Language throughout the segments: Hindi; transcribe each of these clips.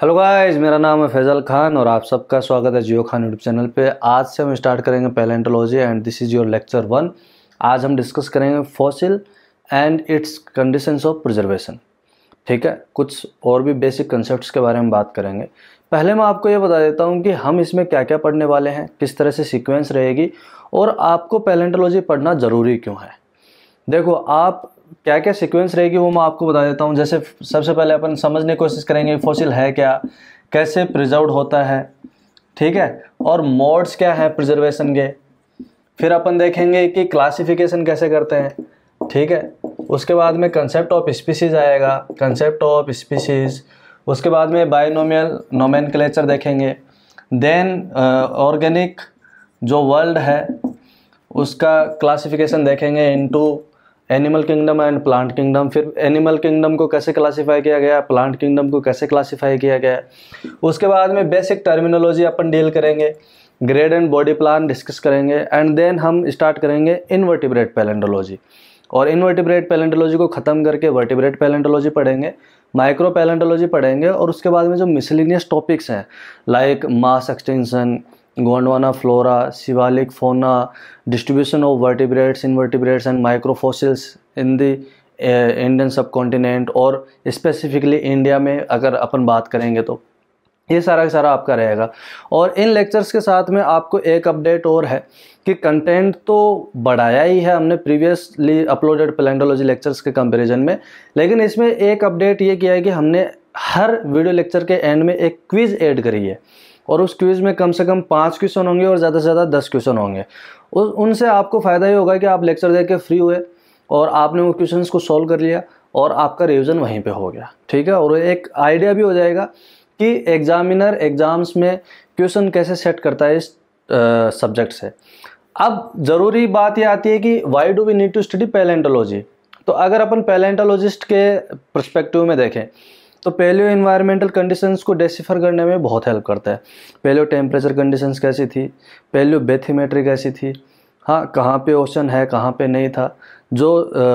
हेलो गाइस मेरा नाम है फैज़ल खान और आप सबका स्वागत है जियो खान यूट्यूब चैनल पे आज से हम स्टार्ट करेंगे palaeontology and this is your lecture one आज हम डिस्कस करेंगे fossil and its conditions of preservation ठीक है कुछ और भी बेसिक कंसेप्ट के बारे में बात करेंगे पहले मैं आपको ये बता देता हूँ कि हम इसमें क्या क्या पढ़ने वाले हैं किस तरह से सिक्वेंस रहेगी और आपको पैलेंटोलॉजी पढ़ना ज़रूरी क्यों है देखो आप क्या क्या सिक्वेंस रहेगी वो मैं आपको बता देता हूँ जैसे सबसे पहले अपन समझने की कोशिश करेंगे फॉसिल है क्या कैसे प्रिजर्व होता है ठीक है और मोड्स क्या है प्रिजर्वेशन के फिर अपन देखेंगे कि क्लासिफिकेशन कैसे करते हैं ठीक है उसके बाद में कंसेप्ट ऑफ स्पीसीज आएगा कंसेप्ट ऑफ स्पीसीज उसके बाद में बायोनोमियल नोमैन देखेंगे देन ऑर्गेनिक uh, जो वर्ल्ड है उसका क्लासिफिकेशन देखेंगे into animal kingdom and plant kingdom फिर एनिमल किंगडम को कैसे क्लासीफाई किया गया प्लांट किंगडम को कैसे क्लासीफाई किया गया उसके बाद में बेसिक टर्मिनोलॉजी अपन डील करेंगे grade and body plan discuss करेंगे एंड देन हम स्टार्ट करेंगे इनवर्टिब्रेट पैलेंडोलॉजी और इनवर्टिब्रेट पैलेंटोलॉजी को ख़त्म करके वर्टिब्रेट पैलेंटोलॉजी पढ़ेंगे माइक्रो पैलेंटोलॉजी पढ़ेंगे और उसके बाद में जो मिसलिनियस टॉपिक्स हैं like mass extinction flora Siwalik fauna distribution of vertebrates invertebrates and microfossils in the Indian subcontinent और स्पेसिफिकली इंडिया में अगर अपन बात करेंगे तो ये सारा का सारा आपका रहेगा और इन लेक्चर्स के साथ में आपको एक अपडेट और है कि कंटेंट तो बढ़ाया ही है हमने प्रीवियसली अपलोडेड पलेंडोलॉजी लेक्चर्स के कंपैरिजन में लेकिन इसमें एक अपडेट ये किया है कि हमने हर वीडियो लेक्चर के एंड में एक क्विज़ ऐड करी है और उस क्विज़ में कम से कम पाँच क्वेश्चन होंगे और ज़्यादा से ज़्यादा दस क्वेश्चन होंगे उस उनसे आपको फ़ायदा ही होगा कि आप लेक्चर दे के फ्री हुए और आपने वो क्वेश्चन को सॉल्व कर लिया और आपका रिविज़न वहीं पर हो गया ठीक है और एक आइडिया भी हो जाएगा कि एग्ज़ामिनर एग्ज़ाम्स में क्वेश्चन कैसे सेट करता है इस सब्जेक्ट से अब ज़रूरी बात यह आती है कि why do we need to study palaeontology तो अगर अपन पैलेंटोलॉजिस्ट के परस्पेक्टिव में देखें तो पेलियो इन्वायरमेंटल कंडीशंस को डेसिफर करने में बहुत हेल्प करता है पेलियो टेम्परेचर कंडीशंस कैसी थी पेलियो बेथीमेट्री कैसी थी हाँ कहाँ पे ओशन है कहाँ पे नहीं था जो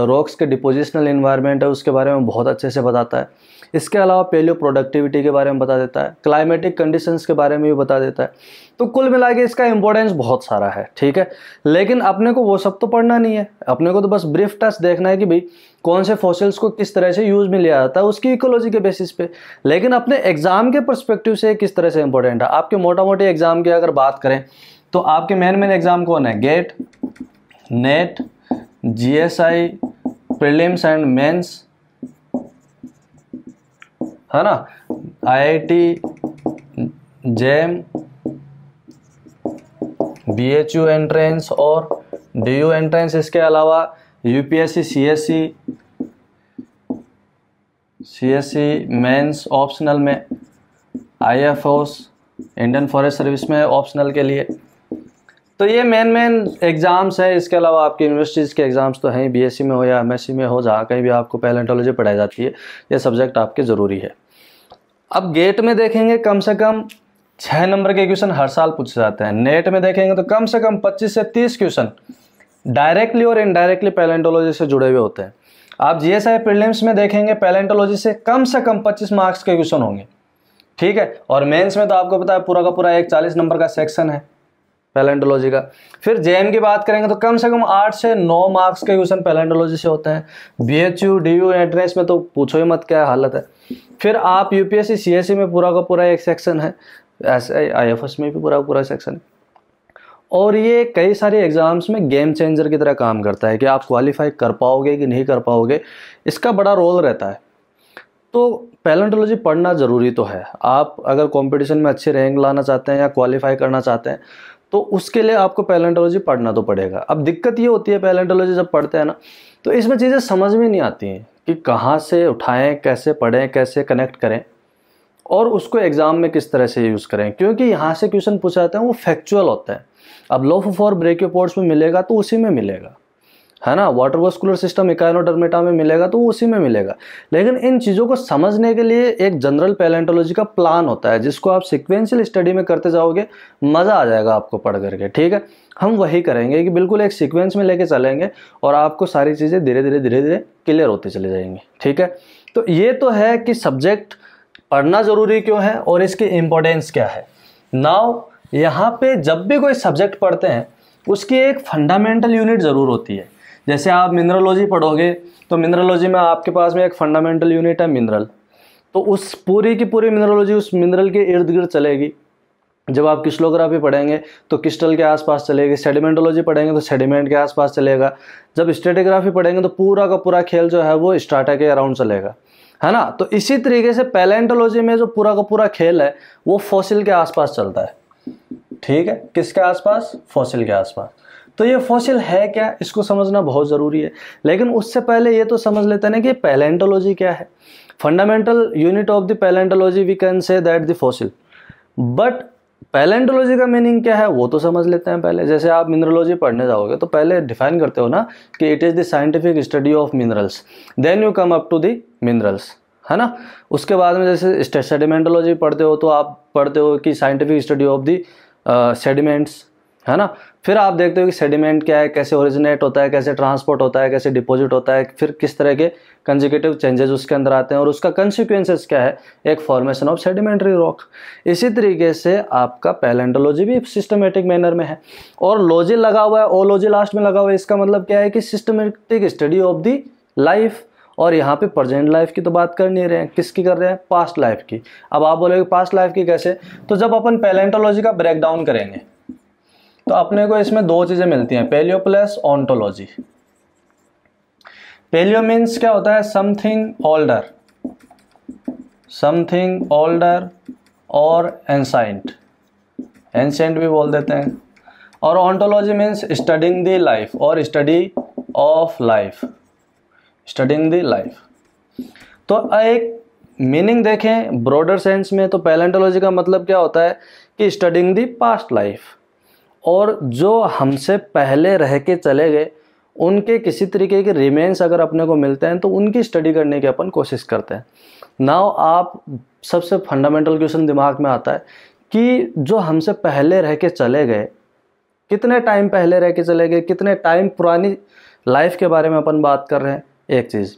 रॉक्स के डिपोजिशनल इन्वायरमेंट है उसके बारे में बहुत अच्छे से बताता है इसके अलावा पेलियो प्रोडक्टिविटी के बारे में बता देता है क्लाइमेटिक कंडीशंस के बारे में भी बता देता है तो कुल मिला के इसका इंपॉर्टेंस बहुत सारा है ठीक है लेकिन अपने को वो सब तो पढ़ना नहीं है अपने को तो बस ब्रीफ टच देखना है कि भाई कौन से फॉसिल्स को किस तरह से यूज़ में लिया जाता है उसकी इकोलॉजी के बेसिस पे लेकिन अपने एग्ज़ाम के परस्पेक्टिव से किस तरह से इंपॉर्टेंट है आपके मोटा मोटी एग्ज़ाम की अगर बात करें तो आपके मेन मेन एग्ज़ाम कौन है GATE NET G S I prelims and mains है हाँ ना आईआईटी जेम बीएचयू एंट्रेंस और डीयू एंट्रेंस इसके अलावा UPSC CSC CSC mains optional में आईएफओस इंडियन फॉरेस्ट सर्विस में ऑप्शनल के लिए तो ये मेन मेन एग्ज़ाम्स हैं इसके अलावा आपके यूनिवर्सिटीज़ के एग्ज़ाम्स तो हैं बीएससी में हो या एमएससी में हो जहाँ कहीं भी आपको पैलेंटोलॉजी पढ़ाई जाती है ये सब्जेक्ट आपके ज़रूरी है अब गेट में देखेंगे कम से कम छः नंबर के क्वेश्चन हर साल पूछे जाते हैं नेट में देखेंगे तो कम से कम पच्चीस से तीस क्वेश्चन डायरेक्टली और इनडायरेक्टली पैलेंटोलॉजी से जुड़े हुए होते हैं आप जी एस आई में देखेंगे पैलेंटोलॉजी से कम से कम पच्चीस मार्क्स के क्वेश्चन होंगे ठीक है और मेंस में तो आपको पता है पूरा का पूरा एक चालीस नंबर का सेक्शन है पैलेंडोलॉजी का फिर जे की बात करेंगे तो कम से कम आठ से नौ मार्क्स के क्वेश्चन पैलेंडोलॉजी से होते हैं B H U D U entrance में तो पूछो ही मत क्या हालत है फिर आप यूपीएससी सीएससी में पूरा का पूरा एक सेक्शन है एस आई एफ एस में भी पूरा पूरा सेक्शन है और ये कई सारे एग्ज़ाम्स में गेम चेंजर की तरह काम करता है कि आप क्वालिफाई कर पाओगे कि नहीं कर पाओगे इसका बड़ा रोल रहता है तो पैलेंटोलॉजी पढ़ना ज़रूरी तो है आप अगर कंपटीशन में अच्छे रैंक लाना चाहते हैं या क्वालिफाई करना चाहते हैं तो उसके लिए आपको पैलेंटोलॉजी पढ़ना तो पड़ेगा अब दिक्कत ये होती है पैलेंटोलॉजी जब पढ़ते हैं ना तो इसमें चीज़ें समझ में नहीं आती हैं कि कहाँ से उठाएँ कैसे पढ़ें कैसे कनेक्ट करें और उसको एग्ज़ाम में किस तरह से यूज़ करें क्योंकि यहाँ से क्वेश्चन पूछा जाता है वो फैक्चुअल होता है अब law for break your ports में मिलेगा तो उसी में मिलेगा है ना वाटर वस्कुलर सिस्टम इकाइनोडर्मेटा में मिलेगा तो उसी में मिलेगा लेकिन इन चीज़ों को समझने के लिए एक जनरल पैलेंटोलॉजी का प्लान होता है जिसको आप सिक्वेंशियल स्टडी में करते जाओगे मज़ा आ जाएगा आपको पढ़ करके ठीक है हम वही करेंगे कि बिल्कुल एक सिक्वेंस में लेके चलेंगे और आपको सारी चीज़ें धीरे धीरे धीरे धीरे क्लियर होते चले जाएंगे ठीक है तो ये तो है कि सब्जेक्ट पढ़ना ज़रूरी क्यों है और इसकी इम्पोर्टेंस क्या है नाव यहाँ पर जब भी कोई सब्जेक्ट पढ़ते हैं उसकी एक फंडामेंटल यूनिट ज़रूर होती है जैसे आप मिनरोलॉजी पढ़ोगे तो मिनरोलॉजी में आपके पास में एक फंडामेंटल यूनिट है मिनरल तो उस पूरी की पूरी मिनरोलॉजी उस मिनरल के इर्द गिर्द चलेगी जब आप क्रिस्टलोग्राफी पढ़ेंगे तो क्रिस्टल के आसपास चलेगी सेडिमेंटोलॉजी पढ़ेंगे तो सेडिमेंट के आसपास चलेगा जब स्टेटोग्राफी पढ़ेंगे तो पूरा का पूरा खेल जो है वो स्टाटा के अराउंड चलेगा है ना तो इसी तरीके से पैलेंटोलॉजी में जो पूरा का पूरा खेल है वो फॉसिल के आसपास चलता है ठीक है किसके आसपास फॉसिल के आसपास तो ये फॉसिल है क्या इसको समझना बहुत ज़रूरी है लेकिन उससे पहले ये तो समझ लेते हैं कि पैलेंटोलॉजी क्या है fundamental unit of the palaeontology we can say that the fossil but palaeontology का मीनिंग क्या है वो तो समझ लेते हैं पहले जैसे आप मिनरोलॉजी पढ़ने जाओगे तो पहले डिफाइन करते हो ना कि it is the scientific study of minerals then you come up to the minerals है ना उसके बाद में जैसे सेडिमेंटोलॉजी पढ़ते हो तो आप पढ़ते हो कि scientific study of the sediments है ना फिर आप देखते हो कि सेडिमेंट क्या है कैसे ओरिजिनेट होता है कैसे ट्रांसपोर्ट होता है कैसे डिपॉजिट होता है फिर किस तरह के कंजिकेटिव चेंजेस उसके अंदर आते हैं और उसका कंसिक्वेंसेस क्या है एक फॉर्मेशन ऑफ सेडिमेंट्री रॉक इसी तरीके से आपका पैलेंटोलॉजी भी सिस्टमेटिक मैनर में है और लॉजी लगा हुआ है ओलॉजी लास्ट में लगा हुआ है इसका मतलब क्या है कि systematic study of the life और यहाँ पे प्रजेंट लाइफ की तो बात कर नहीं रहे हैं किसकी कर रहे हैं पास्ट लाइफ की अब आप बोलोगे पास्ट लाइफ की कैसे तो जब अपन पैलेंटोलॉजी का ब्रेकडाउन करेंगे तो अपने को इसमें दो चीज़ें मिलती हैं palaeo plus ontology palaeo means क्या होता है समथिंग ऑल्डर समथिंग ऑल्डर और एनसाइंट एनसेंट भी बोल देते हैं और ontology means studying the life और study of life studying the life तो एक मीनिंग देखें ब्रॉडर सेंस में तो पैलेंटोलॉजी का मतलब क्या होता है कि स्टडिंग द पास्ट लाइफ और जो हमसे पहले रह के चले गए उनके किसी तरीके के रिमेंस अगर अपने को मिलते हैं तो उनकी स्टडी करने की अपन कोशिश करते हैं नाव आप सबसे फंडामेंटल क्वेश्चन दिमाग में आता है कि जो हमसे पहले रह के चले गए कितने टाइम पहले रह के चले गए कितने टाइम पुरानी लाइफ के बारे में अपन बात कर रहे हैं एक चीज़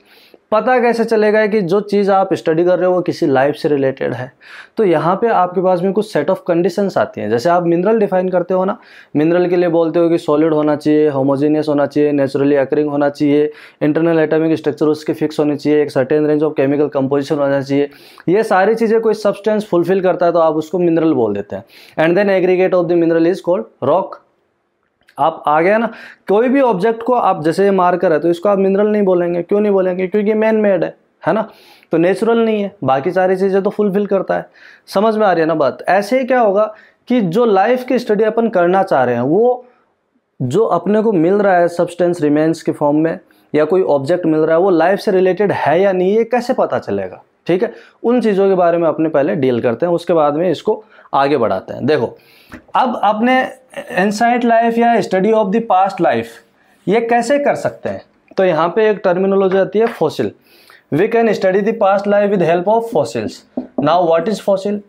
पता कैसे चलेगा कि जो चीज़ आप स्टडी कर रहे हो वो किसी लाइफ से रिलेटेड है तो यहाँ पे आपके पास में कुछ सेट ऑफ कंडीशंस आती हैं जैसे आप मिनरल डिफाइन करते हो ना मिनरल के लिए बोलते हो कि सॉलिड होना चाहिए होमोजीनियस होना चाहिए नेचुरली अकरिंग होना चाहिए इंटरनल एटॉमिक स्ट्रक्चर उसके फिक्स होने चाहिए एक certain range of chemical composition होना चाहिए ये सारी चीज़ें कोई सब्सटेंस फुलफिल करता है तो आप उसको मिनरल बोल देते हैं and then aggregate of the mineral is called rock आप आ गया ना कोई भी ऑब्जेक्ट को आप जैसे मार्कर है तो इसको आप मिनरल नहीं बोलेंगे क्यों नहीं बोलेंगे क्योंकि मैन मेड है है ना तो नेचुरल नहीं है बाकी सारी चीज़ें तो फुलफिल करता है समझ में आ रही है ना बात ऐसे ही क्या होगा कि जो लाइफ की स्टडी अपन करना चाह रहे हैं वो जो अपने को मिल रहा है सब्सटेंस रिमेन्स के फॉर्म में या कोई ऑब्जेक्ट मिल रहा है वो लाइफ से रिलेटेड है या नहीं ये कैसे पता चलेगा ठीक है उन चीज़ों के बारे में अपने पहले डील करते हैं उसके बाद में इसको आगे बढ़ाते हैं देखो अब अपने इनसाइट लाइफ या study of the past life ये कैसे कर सकते हैं तो यहाँ पे एक टर्मिनोलॉजी आती है fossil we can study the past life with help of fossils now what is fossil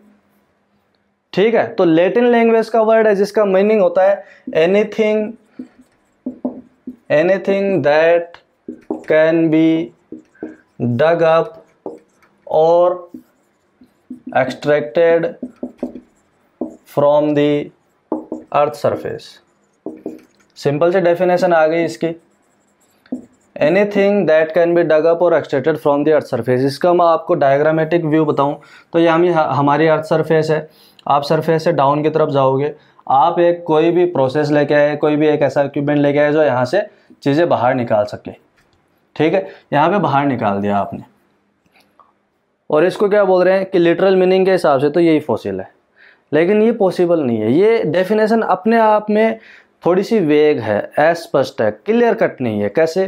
ठीक है तो लेटिन लैंग्वेज का वर्ड है जिसका मीनिंग होता है anything anything that can be dug up और extracted from the earth surface simple से डेफिनेशन आ गई इसकी anything that can be dug up और extracted from the earth surface इसका मैं आपको डायग्रामेटिक व्यू बताऊं तो ये हम हमारी अर्थ सरफेस है आप सरफेस से डाउन की तरफ जाओगे आप एक कोई भी प्रोसेस लेके आए कोई भी एक ऐसा इक्विपमेंट लेके आए जो यहाँ से चीज़ें बाहर निकाल सके ठीक है यहाँ पे बाहर निकाल दिया आपने और इसको क्या बोल रहे हैं कि लिटरल मीनिंग के हिसाब से तो यही फॉसिल है लेकिन ये पॉसिबल नहीं है ये डेफिनेशन अपने आप में थोड़ी सी वेग है अस्पष्ट है क्लियर कट नहीं है कैसे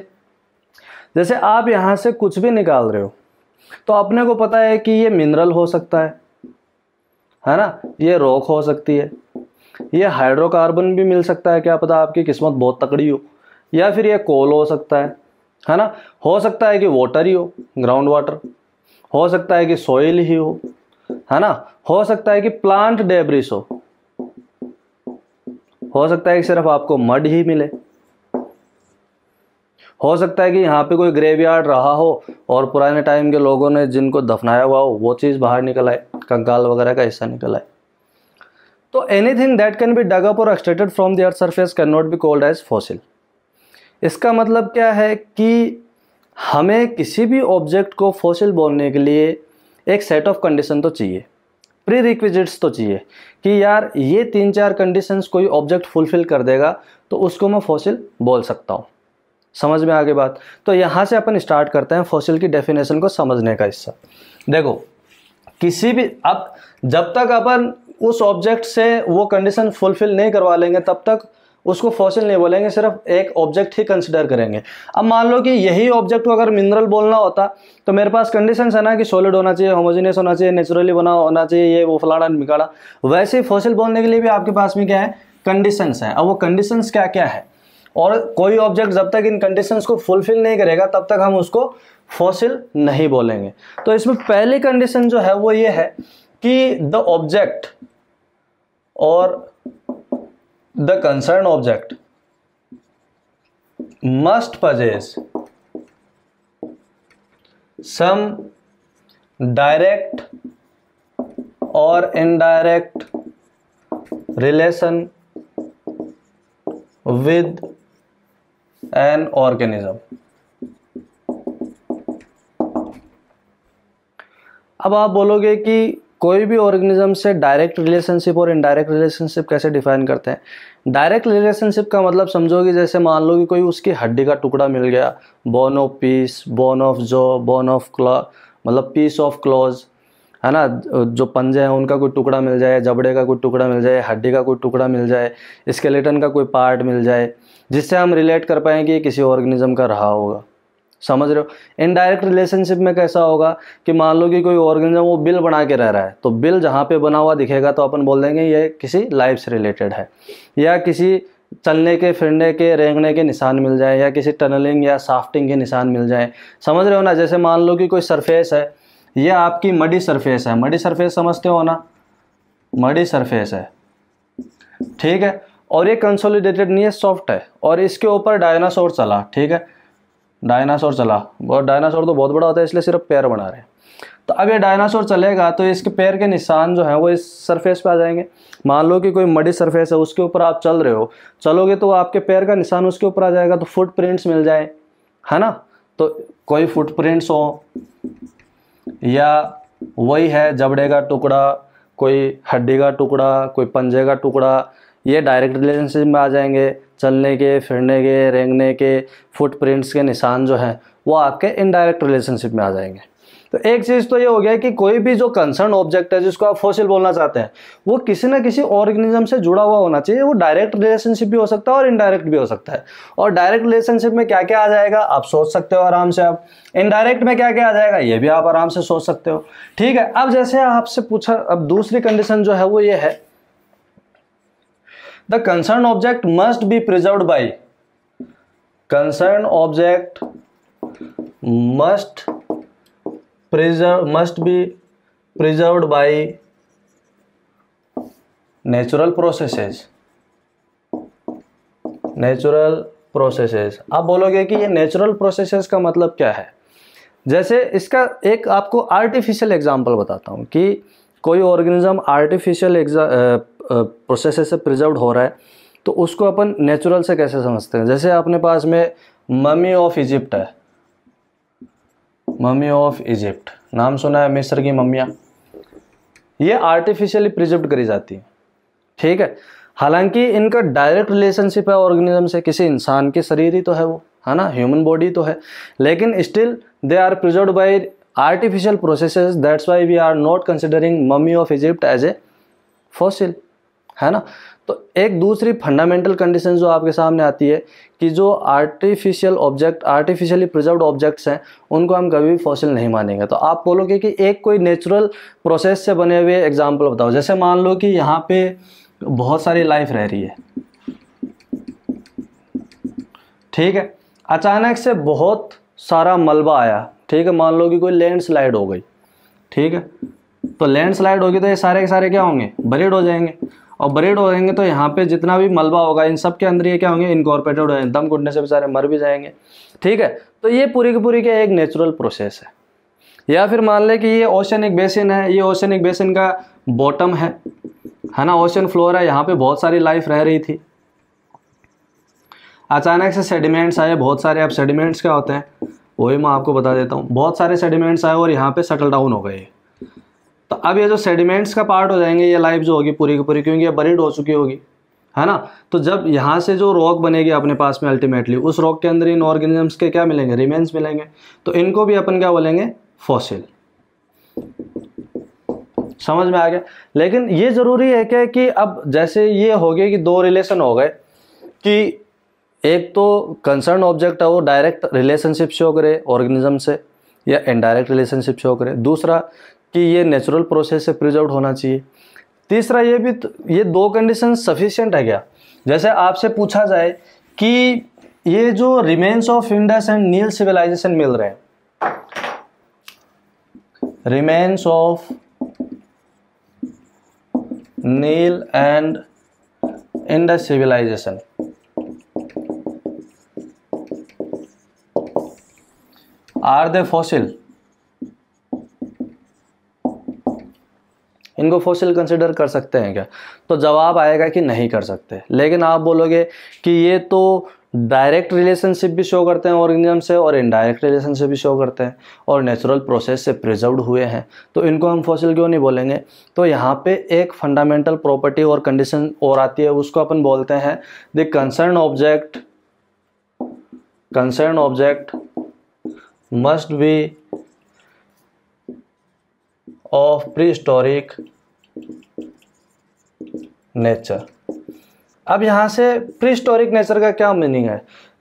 जैसे आप यहाँ से कुछ भी निकाल रहे हो तो अपने को पता है कि ये मिनरल हो सकता है है ना ये रॉक हो सकती है ये हाइड्रोकार्बन भी मिल सकता है क्या पता आपकी किस्मत बहुत तकड़ी हो या फिर ये कोल हो सकता है है ना हो सकता है कि वाटर ही हो ग्राउंड वाटर हो सकता है कि सॉइल ही हो है ना हो सकता है कि प्लांट डेब्रिस हो हो सकता है कि सिर्फ आपको मड ही मिले हो सकता है कि यहाँ पे कोई ग्रेवयार्ड रहा हो और पुराने टाइम के लोगों ने जिनको दफनाया हुआ हो वो चीज़ बाहर निकल आए कंकाल वगैरह का हिस्सा निकल आए तो anything that can be dug up और extracted from the earth surface can not be called as fossil इसका मतलब क्या है कि हमें किसी भी ऑब्जेक्ट को फॉसिल बोलने के लिए एक सेट ऑफ कंडीशन तो चाहिए प्री रिक्विजिट्स तो चाहिए कि यार ये तीन चार कंडीशंस कोई ऑब्जेक्ट फुलफिल कर देगा तो उसको मैं फॉसिल बोल सकता हूँ समझ में आगे बात तो यहाँ से अपन स्टार्ट करते हैं फॉसिल की डेफिनेशन को समझने का हिस्सा देखो किसी भी अब जब तक अपन उस ऑब्जेक्ट से वो कंडीशन फुलफिल नहीं करवा लेंगे तब तक उसको फॉसिल नहीं बोलेंगे सिर्फ एक ऑब्जेक्ट ही कंसिडर करेंगे अब मान लो कि यही ऑब्जेक्ट को अगर मिनरल बोलना होता तो मेरे पास कंडीशन है ना कि सॉलिड होना चाहिए होमोजीनियस होना चाहिए नेचुरली बना होना चाहिए ये वो फलाना निकाला वैसे ही फॉसिल बोलने के लिए भी आपके पास में क्या है कंडीशंस हैं अब वो कंडीशंस क्या क्या है और कोई ऑब्जेक्ट जब तक इन कंडीशंस को फुलफिल नहीं करेगा तब तक हम उसको फॉसिल नहीं बोलेंगे तो इसमें पहली कंडीशन जो है वो ये है कि द ऑब्जेक्ट और the concern object must possess some direct और indirect relation with an organism अब आप बोलोगे कि कोई भी ऑर्गेनिज्म से डायरेक्ट रिलेशनशिप और इनडायरेक्ट रिलेशनशिप कैसे डिफाइन करते हैं डायरेक्ट रिलेशनशिप का मतलब समझोगे जैसे मान लो कि कोई उसकी हड्डी का टुकड़ा मिल गया bone of piece bone of जो बोन ऑफ क्लॉ मतलब पीस ऑफ क्लॉज है ना जो पंजे हैं उनका कोई टुकड़ा मिल जाए जबड़े का कोई टुकड़ा मिल जाए हड्डी का कोई टुकड़ा मिल जाए स्केलेटन का कोई पार्ट मिल जाए जिससे हम रिलेट कर पाएँ कि किसी ऑर्गेनिज्म का रहा होगा समझ रहे हो इनडायरेक्ट रिलेशनशिप में कैसा होगा कि मान लो कि कोई ऑर्गेनिज्म वो बिल बना के रह रहा है तो बिल जहाँ पे बना हुआ दिखेगा तो अपन बोल देंगे ये किसी लाइफ से रिलेटेड है या किसी चलने के फिरने के रेंगने के निशान मिल जाए या किसी टनलिंग या साफ्टिंग के निशान मिल जाए समझ रहे हो ना जैसे मान लो कि कोई सरफेस है यह आपकी मडी सरफेस है मडी सरफेस समझते हो ना मडी सरफेस है ठीक है और ये कंसोलिडेटेड नहीं है सॉफ्ट है और इसके ऊपर डायनासोर चला ठीक है डायनासोर चला और डायनासोर तो बहुत बड़ा होता है इसलिए सिर्फ पैर बना रहे हैं तो अब ये डायनासोर चलेगा तो इसके पैर के निशान जो हैं वो इस सरफेस पे आ जाएंगे मान लो कि कोई मडी सरफेस है उसके ऊपर आप चल रहे हो चलोगे तो आपके पैर का निशान उसके ऊपर आ जाएगा तो फुटप्रिंट्स मिल जाए है ना तो कोई फुटप्रिंट्स हो या वही है जबड़े का टुकड़ा कोई हड्डी का टुकड़ा कोई पंजे का टुकड़ा ये डायरेक्ट रिलेशनशिप में आ जाएंगे चलने के फिरने के रेंगने के फुटप्रिंट्स के निशान जो हैं वो आपके इनडायरेक्ट रिलेशनशिप में आ जाएंगे तो एक चीज़ तो ये हो गया कि कोई भी जो कंसर्न ऑब्जेक्ट है जिसको आप फॉसिल बोलना चाहते हैं वो किसी ना किसी ऑर्गेनिज्म से जुड़ा हुआ होना चाहिए वो डायरेक्ट रिलेशनशिप भी हो सकता है और इनडायरेक्ट भी हो सकता है और डायरेक्ट रिलेशनशिप में क्या क्या आ जाएगा आप सोच सकते हो आराम से आप इनडायरेक्ट में क्या क्या आ जाएगा ये भी आप आराम से सोच सकते हो ठीक है अब जैसे आपसे पूछा अब दूसरी कंडीशन जो है वो ये है the concern object must be preserve by concern object must preserve must be preserve by natural processes natural processes आप बोलोगे कि ये नेचुरल प्रोसेसेस का मतलब क्या है जैसे इसका एक आपको आर्टिफिशियल एग्जांपल बताता हूँ कि कोई ऑर्गेनिज्म आर्टिफिशियल प्रोसेस से प्रिजर्व हो रहा है तो उसको अपन नेचुरल से कैसे समझते हैं जैसे अपने पास में ममी ऑफ इजिप्ट है मम्मी ऑफ इजिप्ट नाम सुना है मिस्र की मम्मियाँ ये आर्टिफिशियली प्रिजर्व करी जाती है ठीक है हालांकि इनका डायरेक्ट रिलेशनशिप है ऑर्गेनिज्म से किसी इंसान के शरीर ही तो है वो है ना ह्यूमन बॉडी तो है लेकिन still they are preserve by artificial processes that's why we are not considering mummy of Egypt as a fossil है ना तो एक दूसरी फंडामेंटल कंडीशन जो आपके सामने आती है कि जो artificial object artificially preserve objects हैं उनको हम कभी भी फॉसिल नहीं मानेंगे तो आप बोलोगे कि एक कोई नेचुरल प्रोसेस से बने हुए एग्जाम्पल बताओ जैसे मान लो कि यहाँ पे बहुत सारी लाइफ रह रही है ठीक है अचानक से बहुत सारा मलबा आया ठीक है मान लो कि कोई लैंडस्लाइड हो गई ठीक है तो लैंडस्लाइड होगी तो ये सारे के सारे क्या होंगे बरीड हो जाएंगे और बरेड हो जाएंगे तो यहाँ पे जितना भी मलबा होगा इन सब के अंदर ये क्या होंगे इनकॉर्पोरेटेड हो दम घुटने से बेचारे मर भी जाएंगे ठीक है तो ये पूरी की पूरी क्या एक नेचुरल प्रोसेस है या फिर मान लें कि ये ओशनिक बेसिन है ये ओशनिक बेसिन का बॉटम है है ना ओशन फ्लोर है यहाँ पे बहुत सारी लाइफ रह रही थी अचानक से सेडिमेंट्स आए बहुत सारे अब सेडिमेंट्स क्या होते हैं वही मैं आपको बता देता हूँ बहुत सारे सेडिमेंट्स आए और यहाँ पे सेटल डाउन हो गए तो अब ये जो सेडिमेंट्स का पार्ट हो जाएंगे ये लाइफ जो होगी पूरी की पूरी क्योंकि ये बरीड हो चुकी होगी है ना तो जब यहाँ से जो रॉक बनेगी अपने पास में अल्टीमेटली उस रॉक के अंदर इन ऑर्गेनिजम्स के क्या मिलेंगे रिमेन्स मिलेंगे तो इनको भी अपन क्या बोलेंगे फॉसिल समझ में आ गया लेकिन ये ज़रूरी है क्या कि अब जैसे ये हो गए कि दो रिलेशन हो गए कि एक तो कंसर्न ऑब्जेक्ट है वो डायरेक्ट रिलेशनशिप शो करे ऑर्गेनिज्म से या इनडायरेक्ट रिलेशनशिप शो करे दूसरा कि ये नेचुरल प्रोसेस से प्रिजर्व होना चाहिए तीसरा ये भी तो- ये दो कंडीशन सफिशियंट है क्या जैसे आपसे पूछा जाए कि ये जो remains of Indus and Nile civilization मिल रहे हैं remains of Nile and Indus civilization are they fossil इनको फॉसिल कंसिडर कर सकते हैं क्या तो जवाब आएगा कि नहीं कर सकते लेकिन आप बोलोगे कि ये तो डायरेक्ट रिलेशनशिप भी शो करते हैं ऑर्गेनिज्म से और इनडायरेक्ट रिलेशनशिप भी शो करते हैं और नेचुरल प्रोसेस से प्रिजर्व हुए हैं तो इनको हम फॉसिल क्यों नहीं बोलेंगे तो यहाँ पे एक फंडामेंटल प्रॉपर्टी और कंडीशन और आती है उसको अपन बोलते हैं the concern object concern object must be of prehistoric nature अब यहाँ से प्रीस्टोरिक नेचर का क्या मीनिंग है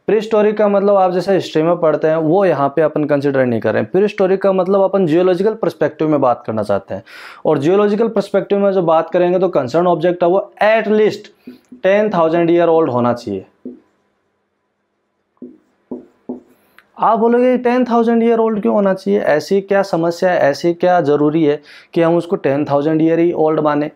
प्रीस्टोरिक का मतलब आप जैसे हिस्ट्री में पढ़ते हैं वो यहाँ पे अपन कंसिडर नहीं कर रहे हैं प्रीस्टोरिक का मतलब अपन जियोलॉजिकल परस्पेक्टिव में बात करना चाहते हैं और जियोलॉजिकल परस्पेक्टिव में जो बात करेंगे तो कंसर्न ऑब्जेक्ट है वो at least ten thousand year old होना चाहिए आप बोलोगे टेन थाउजेंड ईयर ओल्ड क्यों होना चाहिए ऐसी क्या समस्या है ऐसी क्या ज़रूरी है कि हम उसको टेन थाउजेंड ईयर ही ओल्ड माने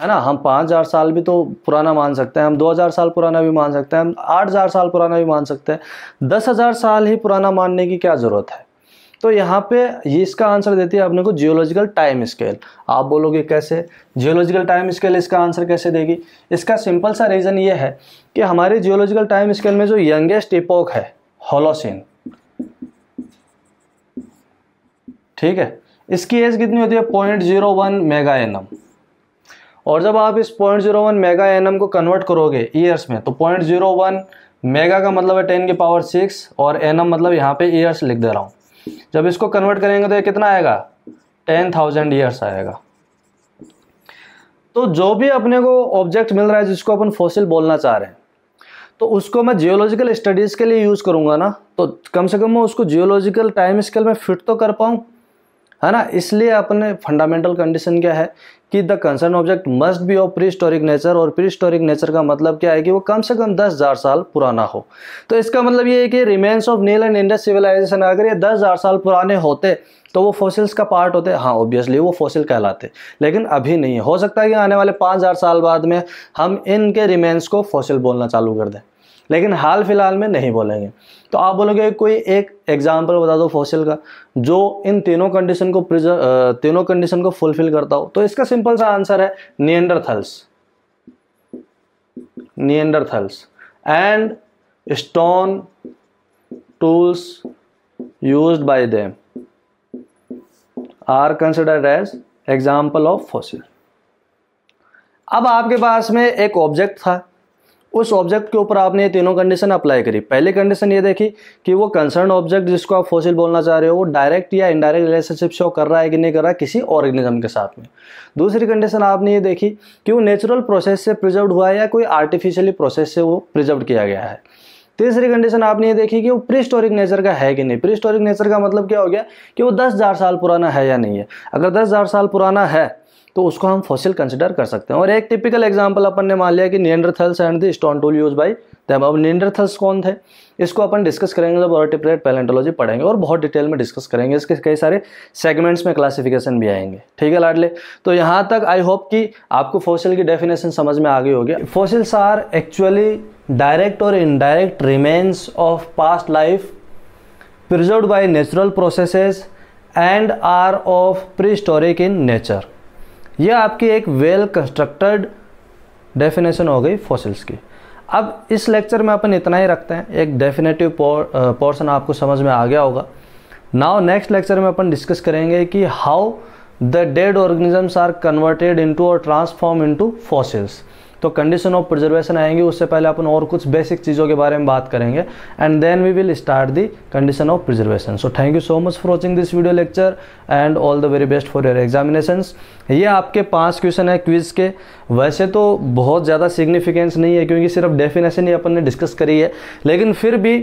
है ना हम पाँच हज़ार साल भी तो पुराना मान सकते हैं हम दो हज़ार साल पुराना भी मान सकते हैं हम आठ हज़ार साल पुराना भी मान सकते हैं दस हज़ार साल ही पुराना मानने की क्या ज़रूरत है तो यहाँ पे ये इसका आंसर देती है अपने को जियोलॉजिकल टाइम स्केल आप बोलोगे कैसे जियोलॉजिकल टाइम स्केल इसका आंसर कैसे देगी इसका सिंपल सा रीज़न ये है कि हमारे जियोलॉजिकल टाइम स्केल में जो यंगेस्ट इपोक है होलोसिन ठीक है इसकी एज कितनी होती है point zero one mega annum और जब आप इस point zero one mega annum को कन्वर्ट करोगे ईयर्स में तो पॉइंट जीरो वन मेगा का मतलब है टेन की पावर सिक्स और एनम मतलब यहाँ पे ईयर्स लिख दे रहा हूँ जब इसको कन्वर्ट करेंगे तो ये कितना आएगा टेन थाउजेंड ईयर्स आएगा तो जो भी अपने को ऑब्जेक्ट मिल रहा है जिसको अपन फोसिल बोलना चाह रहे हैं तो उसको मैं जियोलॉजिकल स्टडीज़ के लिए यूज़ करूँगा ना तो कम से कम मैं उसको जियोलॉजिकल टाइम स्केल में फिट तो कर पाऊँ है ना इसलिए अपने फंडामेंटल कंडीशन क्या है कि the concern object must be of prehistoric nature और प्री स्टोरिक नेचर का मतलब क्या है कि वो कम से कम दस हज़ार साल पुराना हो तो इसका मतलब ये है कि remains of Nile and Indus civilization अगर ये दस हज़ार साल पुराने होते तो वो फॉसिल्स का पार्ट होते हाँ ऑब्वियसली वो फॉसिल कहलाते लेकिन अभी नहीं हो सकता है कि आने वाले पाँच हज़ार साल बाद में हम इनके रिमेन्स को फॉसिल बोलना चालू कर दें लेकिन हाल फिलहाल में नहीं बोलेंगे तो आप बोलोगे कोई एक एग्जाम्पल बता दो फॉसिल का जो इन तीनों कंडीशन को प्रिजर्व तीनों कंडीशन को फुलफिल करता हो तो इसका सिंपल सा आंसर है Neanderthals Neanderthals and stone tools use by they are considered as example of fossil अब आपके पास में एक ऑब्जेक्ट था उस ऑब्जेक्ट के ऊपर आपने ये तीनों कंडीशन अप्लाई करी पहली कंडीशन ये देखी कि वो कंसर्न ऑब्जेक्ट जिसको आप फोसिल बोलना चाह रहे हो वो डायरेक्ट या इनडायरेक्ट रिलेशनशिप शो कर रहा है कि नहीं कर रहा किसी ऑर्गेनिज्म के साथ में दूसरी कंडीशन आपने ये देखी कि वो नेचुरल प्रोसेस से प्रिजर्व हुआ है या कोई आर्टिफिशियली प्रोसेस से वो प्रिजर्व किया गया है तीसरी कंडीशन आपने ये देखी कि वो प्रीस्टोरिक नेचर का है कि नहीं प्रीस्टोरिक नेचर का मतलब क्या हो गया कि वो दस हज़ार साल पुराना है या नहीं है अगर दस हज़ार साल पुराना है तो उसको हम फॉसिल कंसिडर कर सकते हैं और एक टिपिकल एग्जाम्पल अपन ने मान लिया कि Neanderthals and the stone tool use by तब अब नियंड्रथल्स कौन थे इसको अपन डिस्कस करेंगे जब ऑर्टिपरेट पैलेंटोलॉजी पढ़ेंगे और बहुत डिटेल में डिस्कस करेंगे इसके कई सारे सेगमेंट्स में क्लासिफिकेशन भी आएंगे ठीक है लाडले तो यहाँ तक आई होप कि आपको फोसिल की डेफिनेशन समझ में आ गई होगी फॉसिल्स आर एक्चुअली डायरेक्ट और indirect remains of past life preserve by natural processes and are of prehistoric in nature यह आपकी एक वेल कंस्ट्रक्टेड डेफिनेशन हो गई फॉसिल्स की अब इस लेक्चर में अपन इतना ही रखते हैं एक डेफिनेटिव पोर्सन आपको समझ में आ गया होगा नाउ नेक्स्ट लेक्चर में अपन डिस्कस करेंगे कि how the dead organisms are converted into और ट्रांसफॉर्म इनटू फॉसिल्स तो कंडीशन ऑफ प्रिजर्वेशन आएंगे उससे पहले अपन और कुछ बेसिक चीज़ों के बारे में बात करेंगे and then we will start the condition of preservation so thank you so much for watching this video lecture and all the very best for your examination ये आपके पाँच क्वेश्चन है क्विज़ के वैसे तो बहुत ज़्यादा सिग्निफिकेंस नहीं है क्योंकि सिर्फ डेफिनेशन ही अपन ने डिस्कस करी है लेकिन फिर भी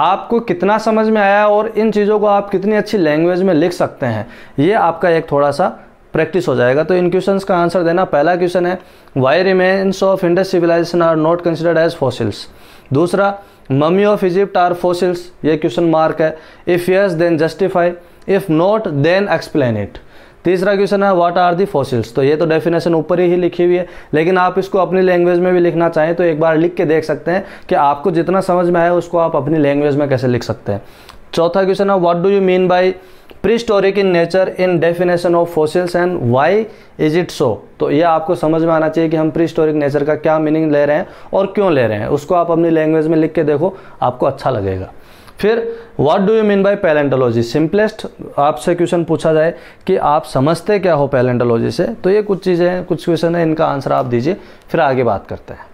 आपको कितना समझ में आया और इन चीज़ों को आप कितनी अच्छी लैंग्वेज में लिख सकते हैं ये आपका एक थोड़ा सा प्रैक्टिस हो जाएगा तो इन क्वेश्चन का आंसर देना पहला क्वेश्चन है why remains of Indus civilization are not considered as fossils दूसरा mummy of Egypt are fossils ये क्वेश्चन मार्क है if yes then justify if not then explain it तीसरा क्वेश्चन है व्हाट आर दी फॉसिल्स तो ये तो डेफिनेशन ऊपर ही लिखी हुई है लेकिन आप इसको अपनी लैंग्वेज में भी लिखना चाहें तो एक बार लिख के देख सकते हैं कि आपको जितना समझ में आया उसको आप अपनी लैंग्वेज में कैसे लिख सकते हैं चौथा क्वेश्चन है what do you mean by prehistoric in nature in definition of fossils and why is it so तो ये आपको समझ में आना चाहिए कि हम प्रीस्टोरिक नेचर का क्या मीनिंग ले रहे हैं और क्यों ले रहे हैं उसको आप अपनी लैंग्वेज में लिख के देखो आपको अच्छा लगेगा फिर what do you mean by palaeontology simplest आपसे क्वेश्चन पूछा जाए कि आप समझते क्या हो पैलेंटोलॉजी से तो ये कुछ चीज़ें हैं कुछ क्वेश्चन है इनका आंसर आप दीजिए फिर आगे बात करते हैं